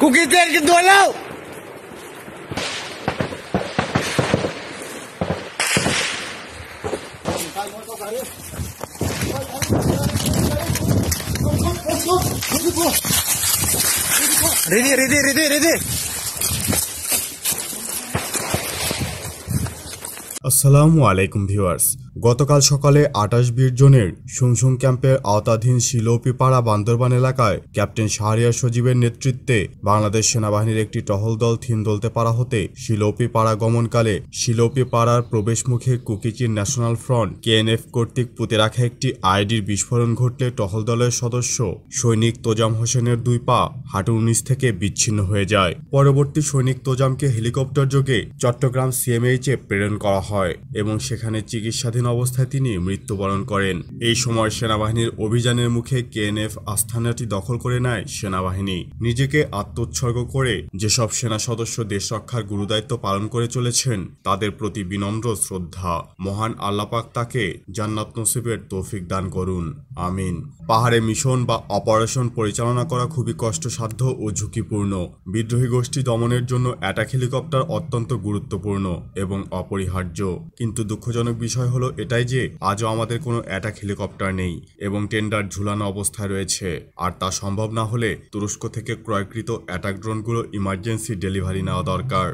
Kuki ter ke dua lau. Ready, ready, ready, ready. আসসালামু আলাইকুম গতকাল সকালে আটাশ বিশ জনের সুংসুং ক্যাম্পের আওতাধীন শিলৌপিপাড়া বান্দরবান এলাকায় ক্যাপ্টেন শাহরিয়ার সজীবের নেতৃত্বে বাংলাদেশ সেনাবাহিনীর একটি টহল দল দলতে পারা হতে শিলৌপিপাড়া গমনকালে শিলৌপিপাড়ার প্রবেশমুখে কুকিচির ন্যাশনাল ফ্রন্ট কেএনএফ কর্তৃক পুঁতে রাখা একটি আইডির বিস্ফোরণ ঘটলে টহল দলের সদস্য সৈনিক তোজাম হোসেনের দুই পা হাঁটুর নিচ থেকে বিচ্ছিন্ন হয়ে যায় পরবর্তী সৈনিক তোজামকে হেলিকপ্টার যোগে চট্টগ্রাম সিএমএইচে প্রেরণ করা হয় এবং সেখানে চিকিৎসাধীন অচেতন অবস্থায় তিনি মৃত্যুবরণ করেন এই সময় সেনাবাহিনীর অভিযানের মুখে কেএনএফ আস্থানাটি দখল করে নেয় সেনাবাহিনী নিজেকে আত্মোৎসর্গ করে যেসব সেনা সদস্য দেশ রক্ষার গুরুদায়িত্ব পালন করে চলেছেন তাদের প্রতি বিনম্র শ্রদ্ধা মহান আল্লাপাক তাকে জান্নাত নসিবের তৌফিক দান করুন আমিন পাহাড়ে মিশন বা অপারেশন পরিচালনা করা খুবই কষ্টসাধ্য ও ঝুঁকিপূর্ণ বিদ্রোহী গোষ্ঠী দমনের জন্য অ্যাটাক হেলিকপ্টার অত্যন্ত গুরুত্বপূর্ণ এবং অপরিহার্য কিন্তু দুঃখজনক বিষয় হলো এটাই যে আজও আমাদের কোনো অ্যাটাক হেলিকপ্টার নেই এবং টেন্ডার ঝুলানো অবস্থায় রয়েছে আর তা সম্ভব না হলে তুরস্ক থেকে ক্রয়কৃত অ্যাটাক ড্রোনগুলো ইমার্জেন্সি ডেলিভারি নেওয়া দরকার